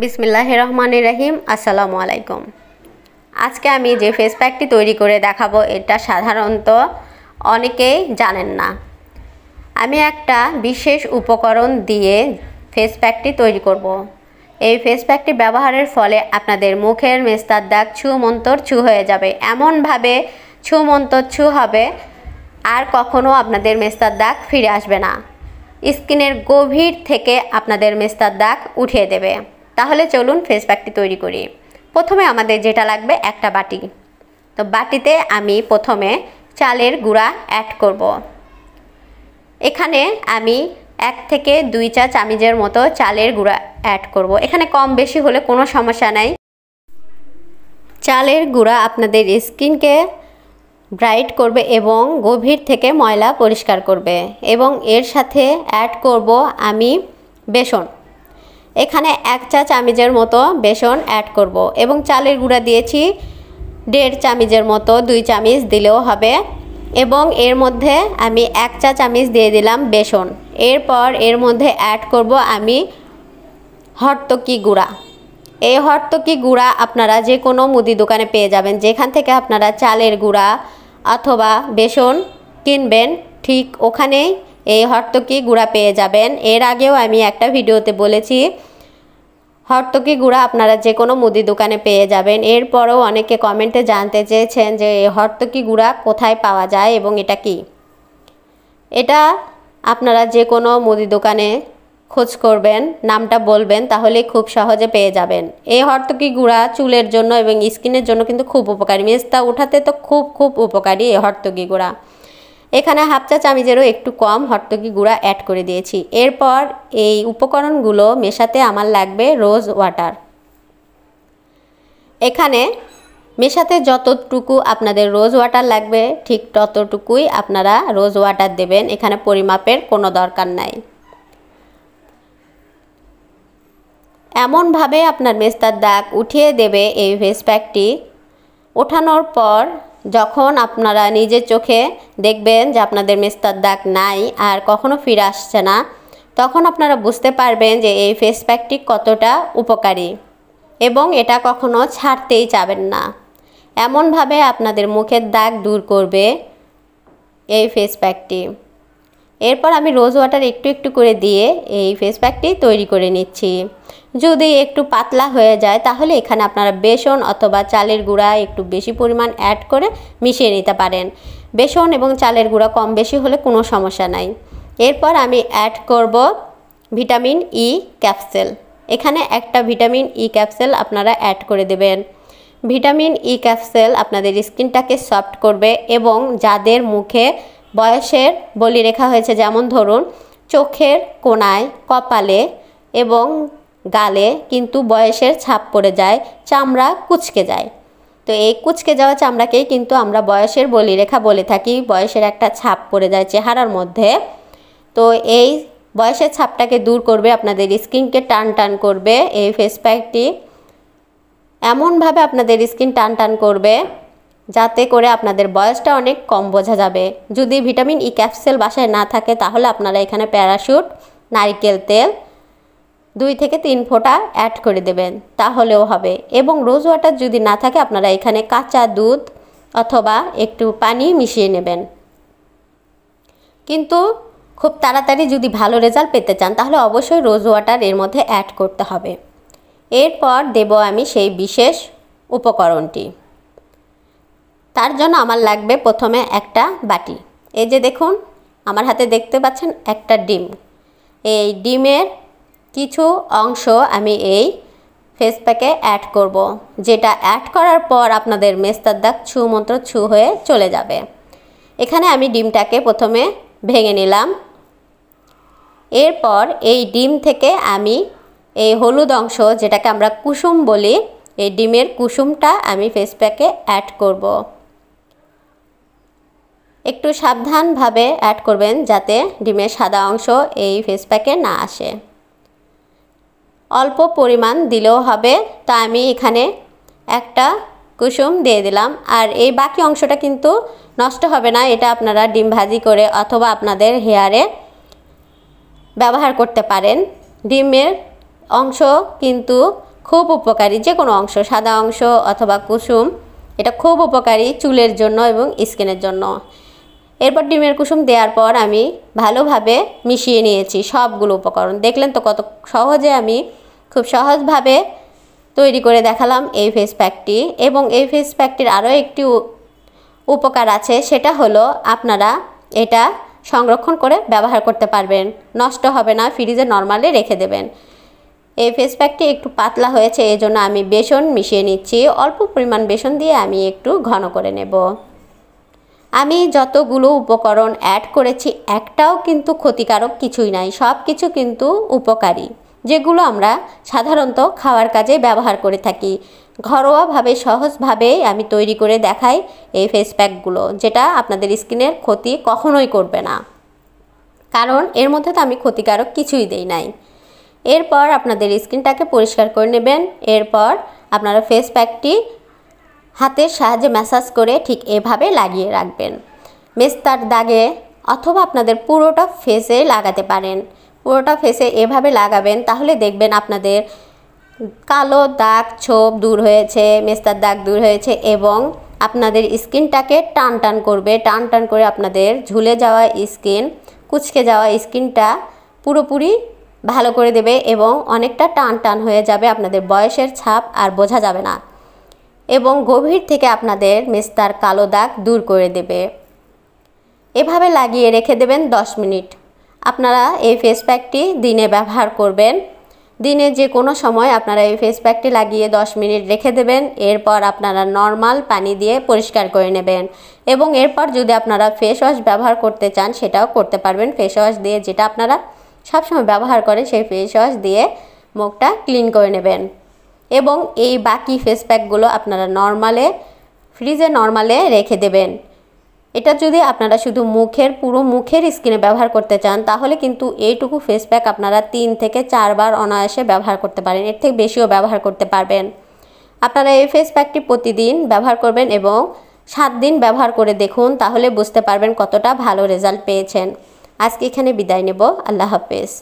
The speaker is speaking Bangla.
বিসমিল্লাহ রহমান রাহিম আসসালামু আলাইকুম আজকে আমি যে ফেস প্যাকটি তৈরি করে দেখাবো এটা সাধারণত অনেকেই জানেন না আমি একটা বিশেষ উপকরণ দিয়ে ফেস প্যাকটি তৈরি করব। এই ফেস প্যাকটি ব্যবহারের ফলে আপনাদের মুখের মেস্তার দাগ ছু মন্তর ছু হয়ে যাবে এমনভাবে ছু মন্তর ছু হবে আর কখনও আপনাদের মেস্তার দাগ ফিরে আসবে না স্কিনের গভীর থেকে আপনাদের মেস্তার দাগ উঠিয়ে দেবে তাহলে চলুন ফেস প্যাকটি তৈরি করি প্রথমে আমাদের যেটা লাগবে একটা বাটি তো বাটিতে আমি প্রথমে চালের গুঁড়া অ্যাড করব। এখানে আমি এক থেকে দুই চা চামিচের মতো চালের গুঁড়া অ্যাড করব। এখানে কম বেশি হলে কোনো সমস্যা নাই চালের গুঁড়া আপনাদের স্কিনকে ব্রাইট করবে এবং গভীর থেকে ময়লা পরিষ্কার করবে এবং এর সাথে অ্যাড করব আমি বেসন এখানে এক চা চামিচের মতো বেসন অ্যাড করব এবং চালের গুঁড়া দিয়েছি দেড় চামিজের মতো দুই চামিচ দিলেও হবে এবং এর মধ্যে আমি এক চা চামিচ দিয়ে দিলাম বেসন এরপর এর মধ্যে অ্যাড করব আমি হরতকি গুঁড়া এই হরতকি গুঁড়া আপনারা যে কোনো মুদি দোকানে পেয়ে যাবেন যেখান থেকে আপনারা চালের গুঁড়া অথবা বেসন কিনবেন ঠিক ওখানেই এই হরতকি গুঁড়া পেয়ে যাবেন এর আগেও আমি একটা ভিডিওতে বলেছি হরতকি গুঁড়া আপনারা যে কোনো মুদি দোকানে পেয়ে যাবেন এরপরেও অনেকে কমেন্টে জানতে চেয়েছেন যে এই হরতকি গুঁড়া কোথায় পাওয়া যায় এবং এটা কি এটা আপনারা যে কোনো মুদি দোকানে খোঁজ করবেন নামটা বলবেন তাহলে খুব সহজে পেয়ে যাবেন এই হরতকি গুঁড়া চুলের জন্য এবং স্কিনের জন্য কিন্তু খুব উপকারী মেস্তা উঠাতে তো খুব খুব উপকারী এই হরতকি গুঁড়া এখানে হাফ চা একটু কম হটতকি গুঁড়া অ্যাড করে দিয়েছি এরপর এই উপকরণগুলো মেশাতে আমার লাগবে রোজ ওয়াটার এখানে মেশাতে যতটুকু আপনাদের রোজ ওয়াটার লাগবে ঠিক ততটুকুই আপনারা রোজ ওয়াটার দেবেন এখানে পরিমাপের কোনো দরকার নাই এমনভাবে আপনার মেস্তার দাগ উঠিয়ে দেবে এই ভেস প্যাকটি ওঠানোর পর যখন আপনারা নিজের চোখে দেখবেন যে আপনাদের মেস্তার দাগ নাই আর কখনো ফিরে আসছে না তখন আপনারা বুঝতে পারবেন যে এই ফেস প্যাকটি কতটা উপকারী এবং এটা কখনো ছাড়তেই চাবেন না এমনভাবে আপনাদের মুখের দাগ দূর করবে এই ফেস প্যাকটি এরপর আমি রোজ ওয়াটার একটু একটু করে দিয়ে এই ফেস প্যাকটি তৈরি করে নিচ্ছি যদি একটু পাতলা হয়ে যায় তাহলে এখানে আপনারা বেসন অথবা চালের গুঁড়া একটু বেশি পরিমাণ অ্যাড করে মিশিয়ে নিতে পারেন বেসন এবং চালের গুঁড়া কম বেশি হলে কোনো সমস্যা নাই এরপর আমি অ্যাড করব ভিটামিন ই ক্যাপসেল এখানে একটা ভিটামিন ই ক্যাপসেল আপনারা অ্যাড করে দেবেন ভিটামিন ই ক্যাপসেল আপনাদের স্কিনটাকে সফট করবে এবং যাদের মুখে বয়সের বলি রেখা হয়েছে যেমন ধরুন চোখের কোনায় কপালে এবং গালে কিন্তু বয়সের ছাপ পড়ে যায় চামড়া কুচকে যায় তো এই কুচকে যাওয়া চামড়াকেই কিন্তু আমরা বয়সের বলিরেখা বলে থাকি বয়সের একটা ছাপ পড়ে যায় চেহারার মধ্যে তো এই বয়সের ছাপটাকে দূর করবে আপনাদের স্কিনকে টান টান করবে এই ফেস প্যাকটি এমনভাবে আপনাদের স্কিন টান টান করবে যাতে করে আপনাদের বয়সটা অনেক কম বোঝা যাবে যদি ভিটামিন ই e ক্যাপসেল বাসায় না থাকে তাহলে আপনারা এখানে প্যারাশুট নারিকেল তেল দুই থেকে তিন ফোঁটা অ্যাড করে দেবেন তাহলেও হবে এবং রোজ ওয়াটার যদি না থাকে আপনারা এখানে কাঁচা দুধ অথবা একটু পানি মিশিয়ে নেবেন কিন্তু খুব তাড়াতাড়ি যদি ভালো রেজাল্ট পেতে চান তাহলে অবশ্যই রোজ ওয়াটার এর মধ্যে অ্যাড করতে হবে এরপর দেব আমি সেই বিশেষ উপকরণটি তার জন্য আমার লাগবে প্রথমে একটা বাটি এই যে দেখুন আমার হাতে দেখতে পাচ্ছেন একটা ডিম এই ডিমের কিছু অংশ আমি এই ফেস প্যাকে অ্যাড করব। যেটা অ্যাড করার পর আপনাদের মেস্তার দাগ ছু মন্ত্র ছু হয়ে চলে যাবে এখানে আমি ডিমটাকে প্রথমে ভেঙে নিলাম এরপর এই ডিম থেকে আমি এই হলুদ অংশ যেটাকে আমরা কুসুম বলি এই ডিমের কুসুমটা আমি ফেস প্যাকে অ্যাড করবো একটু সাবধানভাবে অ্যাড করবেন যাতে ডিমের সাদা অংশ এই ফেস প্যাকে না আসে অল্প পরিমাণ দিলেও হবে তা আমি এখানে একটা কুসুম দিয়ে দিলাম আর এই বাকি অংশটা কিন্তু নষ্ট হবে না এটা আপনারা ডিম ভাজি করে অথবা আপনাদের হেয়ারে ব্যবহার করতে পারেন ডিমের অংশ কিন্তু খুব উপকারী যে কোনো অংশ সাদা অংশ অথবা কুসুম এটা খুব উপকারী চুলের জন্য এবং স্কিনের জন্য এরপর ডিমের কুসুম দেওয়ার পর আমি ভালোভাবে মিশিয়ে নিয়েছি সবগুলো উপকরণ দেখলেন তো কত সহজে আমি খুব সহজভাবে তৈরি করে দেখালাম এই ফেস প্যাকটি এবং এই ফেস প্যাকটির আরও একটি উপকার আছে সেটা হলো আপনারা এটা সংরক্ষণ করে ব্যবহার করতে পারবেন নষ্ট হবে না ফ্রিজে নর্মালে রেখে দেবেন এই ফেস প্যাকটি একটু পাতলা হয়েছে এজন্য আমি বেসন মিশিয়ে নিচ্ছি অল্প পরিমাণ বেসন দিয়ে আমি একটু ঘন করে নেব আমি যতগুলো উপকরণ অ্যাড করেছি একটাও কিন্তু ক্ষতিকারক কিছুই নাই সব কিছু কিন্তু উপকারী যেগুলো আমরা সাধারণত খাওয়ার কাজে ব্যবহার করে থাকি ঘরোয়াভাবে সহজভাবে আমি তৈরি করে দেখাই এই ফেস প্যাকগুলো যেটা আপনাদের স্কিনের ক্ষতি কখনোই করবে না কারণ এর মধ্যে তো আমি ক্ষতিকারক কিছুই দেই নাই এরপর আপনাদের স্কিনটাকে পরিষ্কার করে নেবেন এরপর আপনারা ফেস প্যাকটি হাতের সাহায্যে ম্যাসাজ করে ঠিক এভাবে লাগিয়ে রাখবেন মেস্তার দাগে অথবা আপনাদের পুরোটা ফেসে লাগাতে পারেন পুরোটা ফেসে এভাবে লাগাবেন তাহলে দেখবেন আপনাদের কালো দাগ ছোপ দূর হয়েছে মেস্তার দাগ দূর হয়েছে এবং আপনাদের স্কিনটাকে টান টান করবে টান টান করে আপনাদের ঝুলে যাওয়া স্কিন কুচকে যাওয়া স্কিনটা পুরোপুরি ভালো করে দেবে এবং অনেকটা টান টান হয়ে যাবে আপনাদের বয়সের ছাপ আর বোঝা যাবে না এবং গভীর থেকে আপনাদের মেস্তার কালো দাগ দূর করে দেবে এভাবে লাগিয়ে রেখে দেবেন 10 মিনিট আপনারা এই ফেস প্যাকটি দিনে ব্যবহার করবেন দিনে যে কোনো সময় আপনারা এই ফেস প্যাকটি লাগিয়ে 10 মিনিট রেখে দেবেন এরপর আপনারা নর্মাল পানি দিয়ে পরিষ্কার করে নেবেন এবং এরপর যদি আপনারা ফেস ওয়াশ ব্যবহার করতে চান সেটাও করতে পারবেন ফেস ওয়াশ দিয়ে যেটা আপনারা সবসময় ব্যবহার করেন সেই ফেস ওয়াশ দিয়ে মুখটা ক্লিন করে নেবেন এবং এই বাকি ফেস প্যাকগুলো আপনারা নর্মালে ফ্রিজে নর্মালে রেখে দেবেন এটা যদি আপনারা শুধু মুখের পুরো মুখের স্কিনে ব্যবহার করতে চান তাহলে কিন্তু এইটুকু ফেস প্যাক আপনারা তিন থেকে চারবার অনায়াসে ব্যবহার করতে পারেন এর থেকে বেশিও ব্যবহার করতে পারবেন আপনারা এই ফেস প্যাকটি প্রতিদিন ব্যবহার করবেন এবং সাত দিন ব্যবহার করে দেখুন তাহলে বুঝতে পারবেন কতটা ভালো রেজাল্ট পেয়েছেন আজকে এখানে বিদায় নেব আল্লাহ হাফেজ